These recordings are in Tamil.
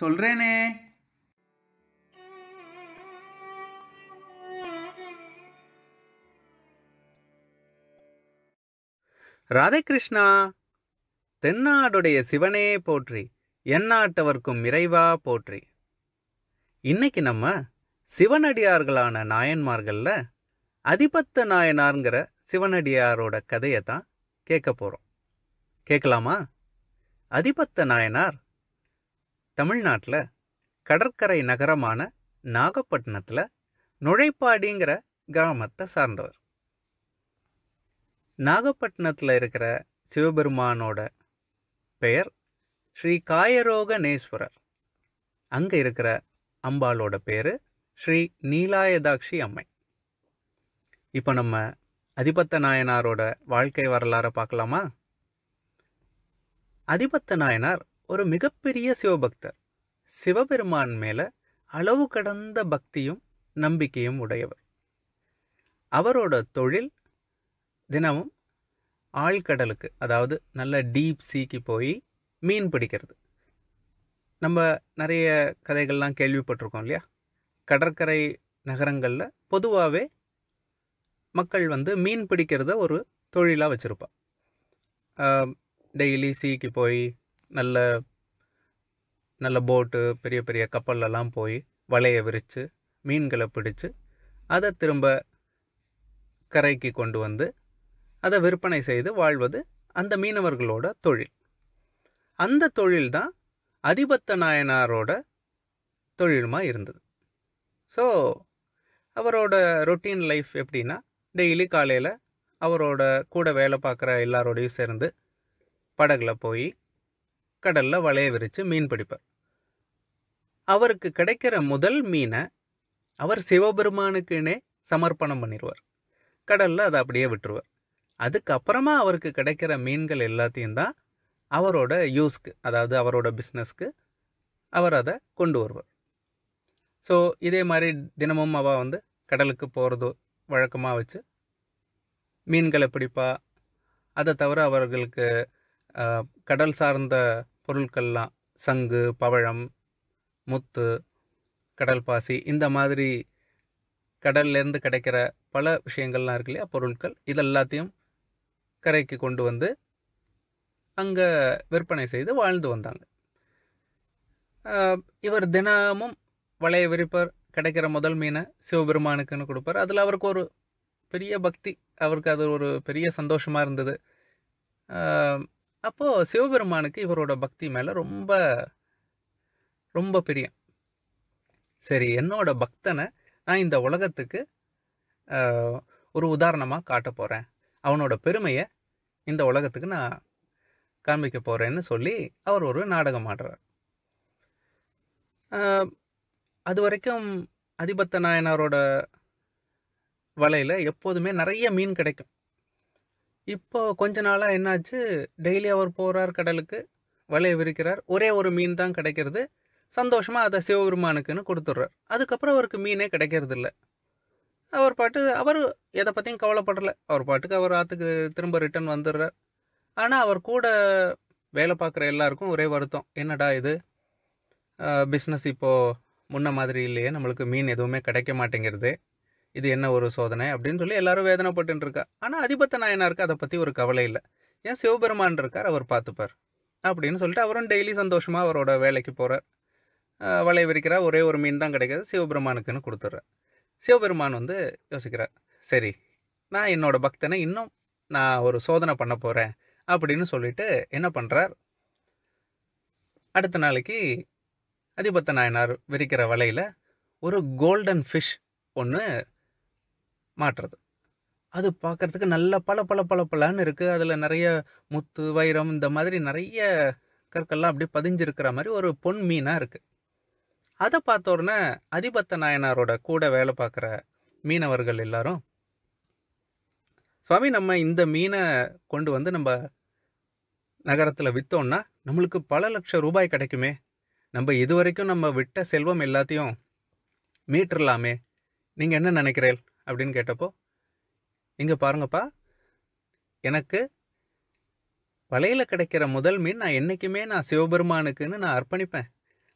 சொல்றேனே ராதே கிருஷ்ணா தென்னாடுடைய சிவனே போற்றி எந்நாட்டவர்க்கும் இறைவா போற்றி இன்னைக்கு நம்ம சிவனடியார்களான நாயன்மார்களில் அதிபத்த நாயனார்ங்கிற சிவனடியாரோட கதையை தான் கேட்க போகிறோம் கேட்கலாமா அதிபத்த நாயனார் தமிழ்நாட்டில் கடற்கரை நகரமான நாகப்பட்டினத்தில் நுழைப்பாடிங்கிற கிராமத்தை சார்ந்தவர் நாகப்பட்டினத்தில் இருக்கிற சிவபெருமானோட பெயர் ஸ்ரீ காயரோகநேஸ்வரர் அங்கே இருக்கிற அம்பாளோட பேர் ஸ்ரீ நீலாயதாட்சி அம்மை இப்போ நம்ம அதிபத்த நாயனாரோட வாழ்க்கை வரலாறை பார்க்கலாமா அதிபத்த நாயனார் ஒரு மிகப்பெரிய சிவபக்தர் சிவபெருமான் மேலே அளவு கடந்த பக்தியும் நம்பிக்கையும் உடையவர் அவரோட தொழில் தினமும் ஆழ்கடலுக்கு அதாவது நல்ல டீப் சீக்கு போய் மீன் பிடிக்கிறது நம்ம நிறைய கதைகள்லாம் கேள்விப்பட்டிருக்கோம் இல்லையா கடற்கரை நகரங்களில் பொதுவாகவே மக்கள் வந்து மீன் பிடிக்கிறத ஒரு தொழிலாக வச்சுருப்பாள் டெய்லி சீக்கு போய் நல்ல நல்ல போட்டு பெரிய பெரிய கப்பல்லலாம் போய் வலையை விரித்து மீன்களை பிடிச்சு அதை திரும்ப கரைக்கு கொண்டு வந்து அதை விற்பனை செய்து வாழ்வது அந்த மீனவர்களோட தொழில் அந்த தொழில் தான் அதிபத்த நாயனாரோட தொழிலுமாக இருந்தது ஸோ அவரோட ரொட்டீன் லைஃப் எப்படின்னா டெய்லி காலையில் அவரோட கூட வேலை பார்க்குற எல்லாரோடையும் சேர்ந்து படகுல போய் கடலில் வலைய விரித்து மீன் பிடிப்பார் அவருக்கு கிடைக்கிற முதல் மீனை அவர் சிவபெருமானுக்குனே சமர்ப்பணம் பண்ணிடுவார் கடலில் அதை அப்படியே விட்டுருவார் அதுக்கப்புறமா அவருக்கு கிடைக்கிற மீன்கள் எல்லாத்தையும் தான் அவரோட யூஸ்க்கு அதாவது அவரோட பிஸ்னஸ்க்கு அவர் அதை கொண்டு வருவார் ஸோ இதே மாதிரி தினமும் அவ வந்து கடலுக்கு போகிறது வழக்கமாக வச்சு மீன்களை பிடிப்பா அதை தவிர அவர்களுக்கு கடல் சார்ந்த பொருட்கள்லாம் சங்கு பவழம் முத்து கடல் பாசி இந்த மாதிரி கடல்லேருந்து கிடைக்கிற பல விஷயங்கள்லாம் இருக்கு இல்லையா பொருட்கள் இது எல்லாத்தையும் கரைக்கு கொண்டு வந்து அங்கே விற்பனை செய்து வாழ்ந்து வந்தாங்க இவர் தினமும் வளைய விரிப்பர் கிடைக்கிற முதல் மீனை சிவபெருமானுக்குன்னு கொடுப்பார் அதில் அவருக்கு ஒரு பெரிய பக்தி அவருக்கு அது ஒரு பெரிய சந்தோஷமாக இருந்தது அப்போது சிவபெருமானுக்கு இவரோட பக்தி மேலே ரொம்ப ரொம்ப பிரியம் சரி என்னோட பக்தனை நான் இந்த உலகத்துக்கு ஒரு உதாரணமாக காட்ட போகிறேன் அவனோட பெருமையை இந்த உலகத்துக்கு நான் காண்பிக்க போகிறேன்னு சொல்லி அவர் ஒரு நாடகம் ஆடுறார் அது வரைக்கும் அதிபத்த நாயனாரோட வலையில் எப்போதுமே நிறைய மீன் கிடைக்கும் இப்போ கொஞ்ச நாளாக என்னாச்சு டெய்லி அவர் போகிறார் கடலுக்கு வலையை விரிக்கிறார் ஒரே ஒரு மீன் தான் கிடைக்கிறது சந்தோஷமாக அதை சிவபெருமானுக்குன்னு கொடுத்துட்றார் அதுக்கப்புறம் அவருக்கு மீனே கிடைக்கிறது இல்லை அவர் பாட்டு அவர் எதை பற்றியும் கவலைப்படலை அவர் பாட்டுக்கு அவர் ஆற்றுக்கு திரும்ப ரிட்டர்ன் வந்துடுறார் ஆனால் அவர் கூட வேலை பார்க்குற எல்லாருக்கும் ஒரே வருத்தம் என்னடா இது பிஸ்னஸ் இப்போது முன்ன மாதிரி இல்லையே நம்மளுக்கு மீன் எதுவுமே கிடைக்க மாட்டேங்கிறது இது என்ன ஒரு சோதனை அப்படின்னு சொல்லி எல்லாரும் வேதனைப்பட்டு இருக்கா ஆனால் அதிபத்த நாயனாருக்கு அதை பற்றி ஒரு கவலை இல்லை ஏன் சிவபெருமான் இருக்கார் அவர் பார்த்துப்பார் அப்படின்னு சொல்லிட்டு அவரும் டெய்லி சந்தோஷமாக அவரோட வேலைக்கு போகிறார் வலை விரிக்கிறார் ஒரே ஒரு மீன் தான் கிடைக்காது சிவபெருமானுக்குன்னு கொடுத்துட்றார் சிவபெருமான் வந்து யோசிக்கிறார் சரி நான் என்னோட பக்தனை இன்னும் நான் ஒரு சோதனை பண்ண போகிறேன் அப்படின்னு சொல்லிட்டு என்ன பண்ணுறார் அடுத்த நாளைக்கு அதிபத்த நாயனார் விரிக்கிற வலையில் ஒரு கோல்டன் ஃபிஷ் ஒன்று மாட்டுறது அது பார்க்குறதுக்கு நல்ல பல பல பல பலன்னு இருக்குது அதில் நிறைய முத்து வைரம் இந்த மாதிரி நிறைய கற்கள்லாம் அப்படியே பதிஞ்சிருக்கிற மாதிரி ஒரு பொன் மீனாக இருக்குது அதை பார்த்த உடனே அதிபத்த நாயனாரோட கூட வேலை பார்க்குற மீனவர்கள் எல்லாரும் சுவாமி நம்ம இந்த மீனை கொண்டு வந்து நம்ம நகரத்தில் விற்றோம்னா நம்மளுக்கு பல லட்சம் ரூபாய் கிடைக்குமே நம்ம இது வரைக்கும் நம்ம விட்ட செல்வம் எல்லாத்தையும் மீட்டுடலாமே நீங்கள் என்ன நினைக்கிறேன் அப்படின்னு கேட்டப்போ இங்கே பாருங்கப்பா எனக்கு வலையில் கிடைக்கிற முதல் மீன் நான் என்றைக்குமே நான் சிவபெருமானுக்குன்னு நான் அர்ப்பணிப்பேன்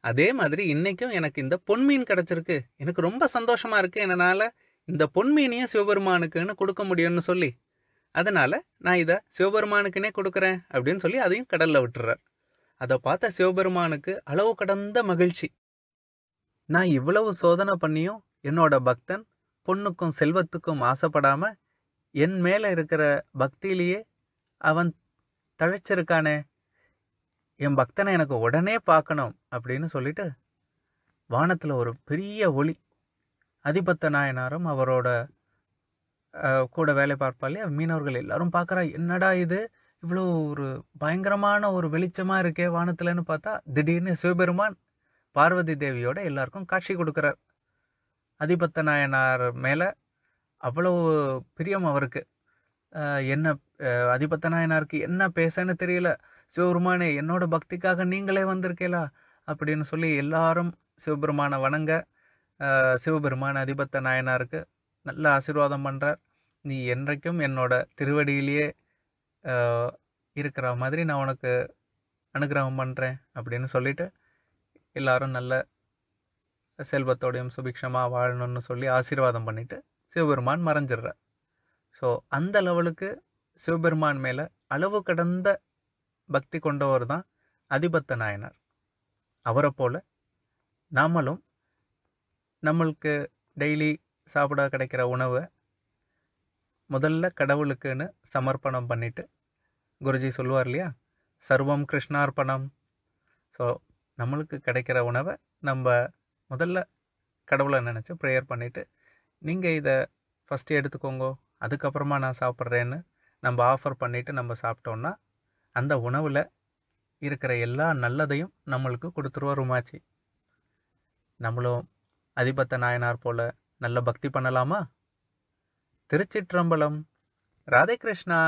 அதே மாதிரி இன்றைக்கும் எனக்கு இந்த பொன் மீன் கிடச்சிருக்கு எனக்கு ரொம்ப சந்தோஷமாக இருக்குது என்னால் இந்த பொன் மீனையும் சிவபெருமானுக்குன்னு கொடுக்க முடியும்னு சொல்லி அதனால் நான் இதை சிவபெருமானுக்குன்னே கொடுக்குறேன் அப்படின்னு சொல்லி அதையும் கடலில் விட்டுறார் அதை பார்த்த சிவபெருமானுக்கு அளவு கடந்த மகிழ்ச்சி நான் இவ்வளவு சோதனை பண்ணியும் என்னோட பக்தன் பொண்ணுக்கும் செல்வத்துக்கும் ஆசைப்படாமல் என் மேலே இருக்கிற பக்தியிலேயே அவன் தழைச்சிருக்கானே என் பக்தனை எனக்கு உடனே பார்க்கணும் அப்படின்னு சொல்லிட்டு வானத்தில் ஒரு பெரிய ஒளி அதிபத்த நாயனாரும் அவரோட கூட வேலை பார்ப்பாலே மீனவர்கள் எல்லாரும் பார்க்குறா என்னடா இது இவ்வளோ ஒரு பயங்கரமான ஒரு வெளிச்சமாக இருக்கே வானத்தில்னு பார்த்தா திடீர்னு சிவபெருமான் பார்வதி தேவியோட எல்லாருக்கும் காட்சி கொடுக்குறார் அதிபத்த நாயனார் மேலே அவ்வளோ பிரியம் அவருக்கு என்ன அதிபத்த நாயனாருக்கு என்ன பேசன்னு தெரியல சிவபெருமானே என்னோட பக்திக்காக நீங்களே வந்திருக்கீங்களா அப்படின்னு சொல்லி எல்லாரும் சிவபெருமானை வணங்க சிவபெருமான அதிபத்த நாயனாருக்கு நல்ல ஆசீர்வாதம் பண்ணுறார் நீ என்றைக்கும் என்னோட திருவடியிலேயே இருக்கிற மாதிரி நான் உனக்கு அனுகிரகம் பண்ணுறேன் அப்படின்னு சொல்லிட்டு எல்லாரும் நல்ல செல்வத்தோடையும் சுபிக்ஷமாக வாழணும்னு சொல்லி ஆசீர்வாதம் பண்ணிவிட்டு சிவபெருமான் மறைஞ்சிடுறார் ஸோ அந்த லெவலுக்கு சிவபெருமான் மேலே அளவு கடந்த பக்தி கொண்டவர் தான் அதிபத்த நாயனார் அவரை போல் நாமளும் நம்மளுக்கு டெய்லி சாப்பிட கிடைக்கிற உணவை முதல்ல கடவுளுக்குன்னு சமர்ப்பணம் பண்ணிவிட்டு குருஜி சொல்லுவார் இல்லையா சர்வம் கிருஷ்ணார்ப்பணம் ஸோ நம்மளுக்கு கிடைக்கிற உணவை நம்ம முதல்ல கடவுளை நினச்சி ப்ரேயர் பண்ணிவிட்டு நீங்கள் இதை ஃபஸ்ட்டு எடுத்துக்கோங்க அதுக்கப்புறமா நான் சாப்பிட்றேன்னு நம்ம ஆஃபர் பண்ணிவிட்டு நம்ம சாப்பிட்டோன்னா அந்த உணவில் இருக்கிற எல்லா நல்லதையும் நம்மளுக்கு கொடுத்துருவோம் உமாச்சி நம்மளும் அதிபத்த நாயனார் போல் நல்ல பக்தி பண்ணலாமா திருச்சிற்றம்பலம் ராதே கிருஷ்ணா